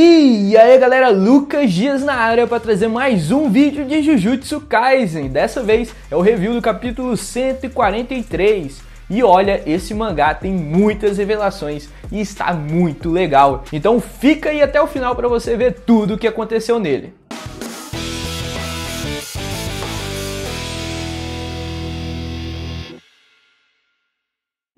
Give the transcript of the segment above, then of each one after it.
E aí galera, Lucas Dias na área para trazer mais um vídeo de Jujutsu Kaisen. Dessa vez é o review do capítulo 143. E olha, esse mangá tem muitas revelações e está muito legal. Então fica aí até o final para você ver tudo o que aconteceu nele.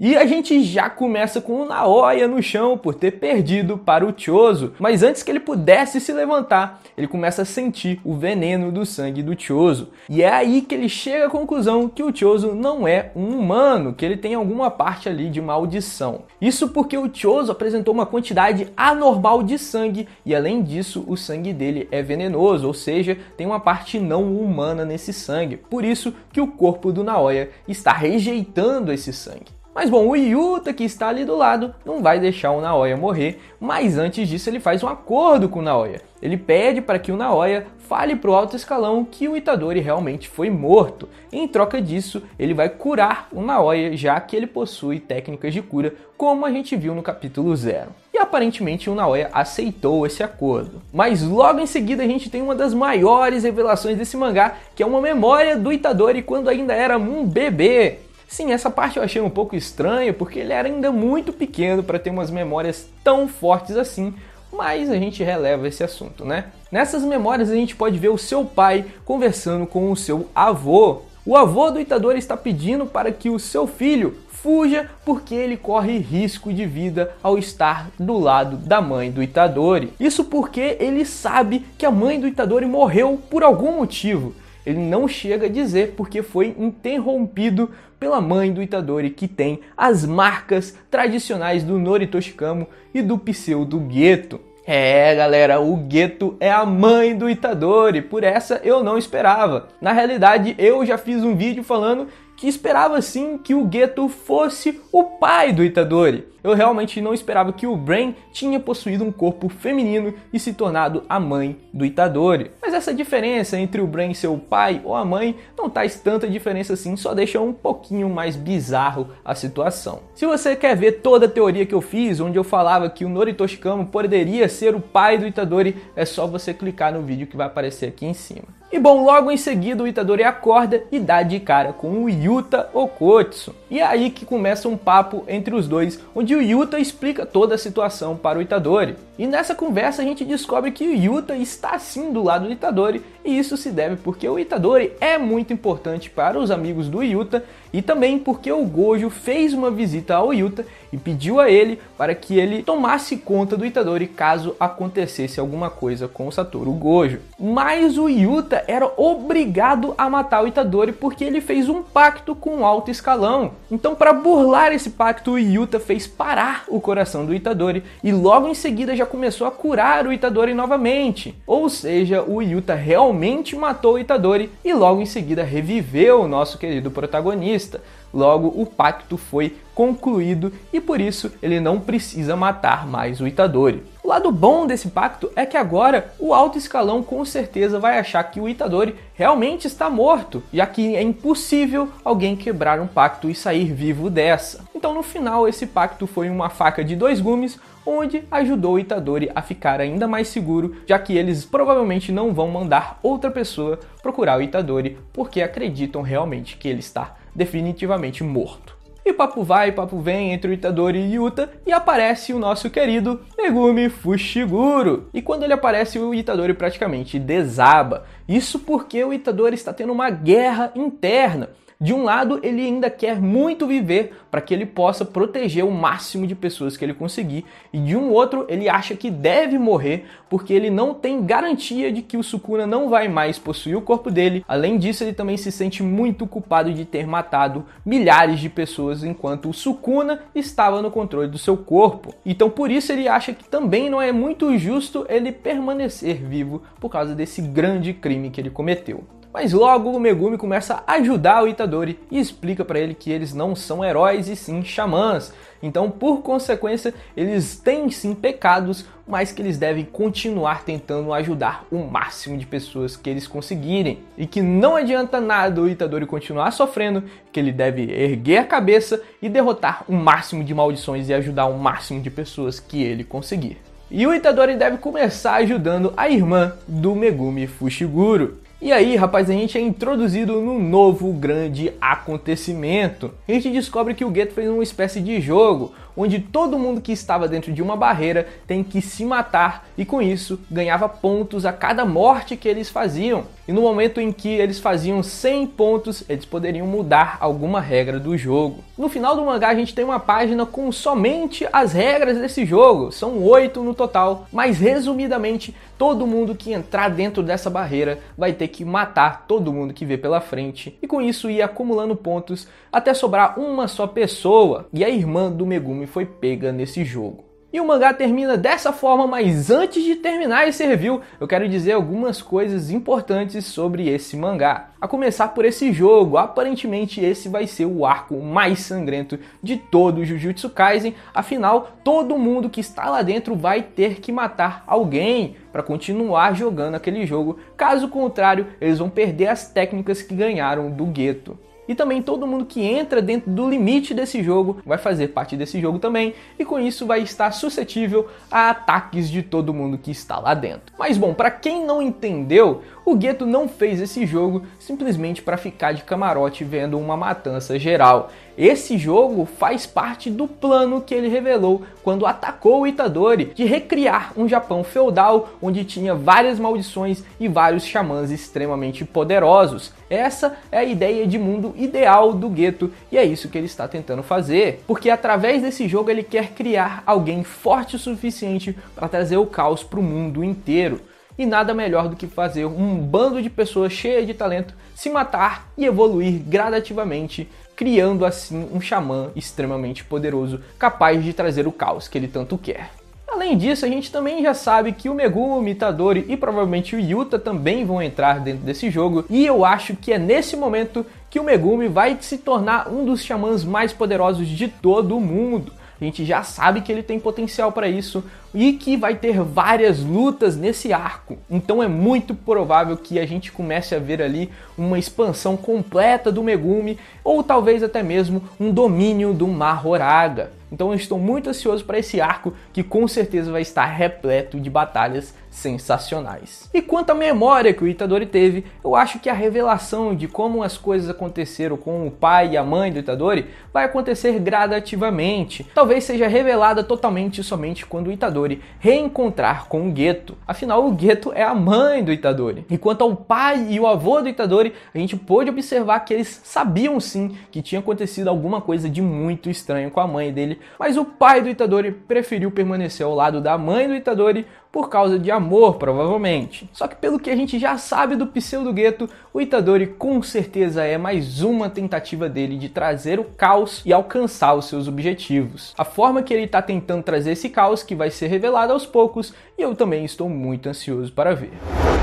E a gente já começa com o Naoya no chão por ter perdido para o Chioso, mas antes que ele pudesse se levantar, ele começa a sentir o veneno do sangue do Chioso. E é aí que ele chega à conclusão que o Chioso não é um humano, que ele tem alguma parte ali de maldição. Isso porque o Chioso apresentou uma quantidade anormal de sangue e além disso, o sangue dele é venenoso, ou seja, tem uma parte não humana nesse sangue. Por isso que o corpo do Naoya está rejeitando esse sangue. Mas bom, o Yuta que está ali do lado não vai deixar o Naoya morrer, mas antes disso ele faz um acordo com o Naoya. Ele pede para que o Naoya fale para o alto escalão que o Itadori realmente foi morto. Em troca disso, ele vai curar o Naoya, já que ele possui técnicas de cura, como a gente viu no capítulo 0. E aparentemente o Naoya aceitou esse acordo. Mas logo em seguida a gente tem uma das maiores revelações desse mangá, que é uma memória do Itadori quando ainda era um bebê. Sim, essa parte eu achei um pouco estranha porque ele era ainda muito pequeno para ter umas memórias tão fortes assim, mas a gente releva esse assunto, né? Nessas memórias a gente pode ver o seu pai conversando com o seu avô. O avô do Itadori está pedindo para que o seu filho fuja porque ele corre risco de vida ao estar do lado da mãe do Itadori. Isso porque ele sabe que a mãe do Itadori morreu por algum motivo ele não chega a dizer porque foi interrompido pela mãe do Itadori, que tem as marcas tradicionais do Noritoshikamo e do pseudo Gueto. É, galera, o Gueto é a mãe do Itadori, por essa eu não esperava. Na realidade, eu já fiz um vídeo falando que esperava sim que o Gueto fosse o pai do Itadori. Eu realmente não esperava que o Brain tinha possuído um corpo feminino e se tornado a mãe do Itadori. Mas essa diferença entre o Brain ser o pai ou a mãe não traz tanta diferença assim, só deixa um pouquinho mais bizarro a situação. Se você quer ver toda a teoria que eu fiz, onde eu falava que o Noritoshi poderia ser o pai do Itadori, é só você clicar no vídeo que vai aparecer aqui em cima. E bom, logo em seguida o Itadori acorda e dá de cara com o Yuta Okotsu. E é aí que começa um papo entre os dois, onde onde o Yuta explica toda a situação para o Itadori. E nessa conversa a gente descobre que o Yuta está sim do lado do Itadori e isso se deve porque o Itadori é muito importante para os amigos do Yuta e também porque o Gojo fez uma visita ao Yuta e pediu a ele para que ele tomasse conta do Itadori caso acontecesse alguma coisa com o Satoru Gojo. Mas o Yuta era obrigado a matar o Itadori porque ele fez um pacto com o alto escalão. Então, para burlar esse pacto, o Yuta fez parar o coração do Itadori e logo em seguida já começou a curar o Itadori novamente. Ou seja, o Yuta realmente realmente matou Itadori e logo em seguida reviveu o nosso querido protagonista. Logo, o pacto foi concluído e por isso ele não precisa matar mais o Itadori. O lado bom desse pacto é que agora o alto escalão com certeza vai achar que o Itadori realmente está morto, já que é impossível alguém quebrar um pacto e sair vivo dessa. Então, no final, esse pacto foi uma faca de dois gumes, onde ajudou Itadori a ficar ainda mais seguro, já que eles provavelmente não vão mandar outra pessoa procurar o Itadori, porque acreditam realmente que ele está definitivamente morto. E papo vai, papo vem entre o Itadori e Yuta e aparece o nosso querido Megumi Fushiguro. E quando ele aparece, o Itadori praticamente desaba. Isso porque o Itadori está tendo uma guerra interna. De um lado, ele ainda quer muito viver para que ele possa proteger o máximo de pessoas que ele conseguir, e de um outro, ele acha que deve morrer porque ele não tem garantia de que o Sukuna não vai mais possuir o corpo dele. Além disso, ele também se sente muito culpado de ter matado milhares de pessoas enquanto o Sukuna estava no controle do seu corpo. Então, por isso, ele acha que também não é muito justo ele permanecer vivo por causa desse grande crime que ele cometeu. Mas logo o Megumi começa a ajudar o Itadori e explica para ele que eles não são heróis e sim xamãs. Então, por consequência, eles têm sim pecados, mas que eles devem continuar tentando ajudar o máximo de pessoas que eles conseguirem. E que não adianta nada o Itadori continuar sofrendo, que ele deve erguer a cabeça e derrotar o máximo de maldições e ajudar o máximo de pessoas que ele conseguir. E o Itadori deve começar ajudando a irmã do Megumi Fushiguro. E aí, rapaz, a gente é introduzido num novo grande acontecimento. A gente descobre que o Gueto fez uma espécie de jogo onde todo mundo que estava dentro de uma barreira tem que se matar e com isso ganhava pontos a cada morte que eles faziam. E no momento em que eles faziam 100 pontos, eles poderiam mudar alguma regra do jogo. No final do mangá a gente tem uma página com somente as regras desse jogo, são 8 no total, mas resumidamente todo mundo que entrar dentro dessa barreira vai ter que matar todo mundo que vê pela frente e com isso ir acumulando pontos até sobrar uma só pessoa. E a irmã do Megumi Megumi foi pega nesse jogo. E o mangá termina dessa forma, mas antes de terminar esse review, eu quero dizer algumas coisas importantes sobre esse mangá. A começar por esse jogo, aparentemente esse vai ser o arco mais sangrento de todo o Jujutsu Kaisen, afinal, todo mundo que está lá dentro vai ter que matar alguém para continuar jogando aquele jogo, caso contrário, eles vão perder as técnicas que ganharam do gueto e também todo mundo que entra dentro do limite desse jogo vai fazer parte desse jogo também, e com isso vai estar suscetível a ataques de todo mundo que está lá dentro. Mas bom, para quem não entendeu, o Gueto não fez esse jogo simplesmente para ficar de camarote vendo uma matança geral. Esse jogo faz parte do plano que ele revelou quando atacou o Itadori de recriar um Japão feudal onde tinha várias maldições e vários xamãs extremamente poderosos. Essa é a ideia de mundo ideal do Gueto e é isso que ele está tentando fazer, porque através desse jogo ele quer criar alguém forte o suficiente para trazer o caos para o mundo inteiro e nada melhor do que fazer um bando de pessoas cheia de talento se matar e evoluir gradativamente, criando assim um xamã extremamente poderoso, capaz de trazer o caos que ele tanto quer. Além disso, a gente também já sabe que o Megumi, Tadori Itadori e provavelmente o Yuta também vão entrar dentro desse jogo, e eu acho que é nesse momento que o Megumi vai se tornar um dos xamãs mais poderosos de todo o mundo. A gente já sabe que ele tem potencial para isso e que vai ter várias lutas nesse arco. Então é muito provável que a gente comece a ver ali uma expansão completa do Megumi ou talvez até mesmo um domínio do Mahoraga. Então eu estou muito ansioso para esse arco que com certeza vai estar repleto de batalhas sensacionais. E quanto à memória que o Itadori teve, eu acho que a revelação de como as coisas aconteceram com o pai e a mãe do Itadori vai acontecer gradativamente. Talvez seja revelada totalmente somente quando o Itadori reencontrar com o Gueto. Afinal, o Gueto é a mãe do Itadori. E quanto ao pai e o avô do Itadori, a gente pôde observar que eles sabiam sim que tinha acontecido alguma coisa de muito estranho com a mãe dele mas o pai do Itadori preferiu permanecer ao lado da mãe do Itadori por causa de amor, provavelmente. Só que pelo que a gente já sabe do pseudo-gueto, o Itadori com certeza é mais uma tentativa dele de trazer o caos e alcançar os seus objetivos. A forma que ele está tentando trazer esse caos que vai ser revelada aos poucos e eu também estou muito ansioso para ver.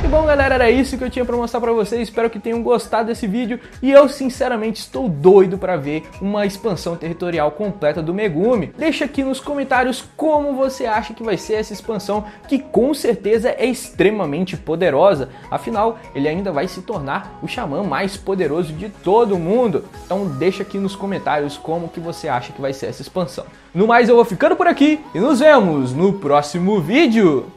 E bom galera, era isso que eu tinha para mostrar para vocês, espero que tenham gostado desse vídeo e eu sinceramente estou doido para ver uma expansão territorial completa do Megumi. Deixa aqui nos comentários como você acha que vai ser essa expansão, que que com certeza é extremamente poderosa, afinal, ele ainda vai se tornar o xamã mais poderoso de todo o mundo. Então deixa aqui nos comentários como que você acha que vai ser essa expansão. No mais, eu vou ficando por aqui e nos vemos no próximo vídeo!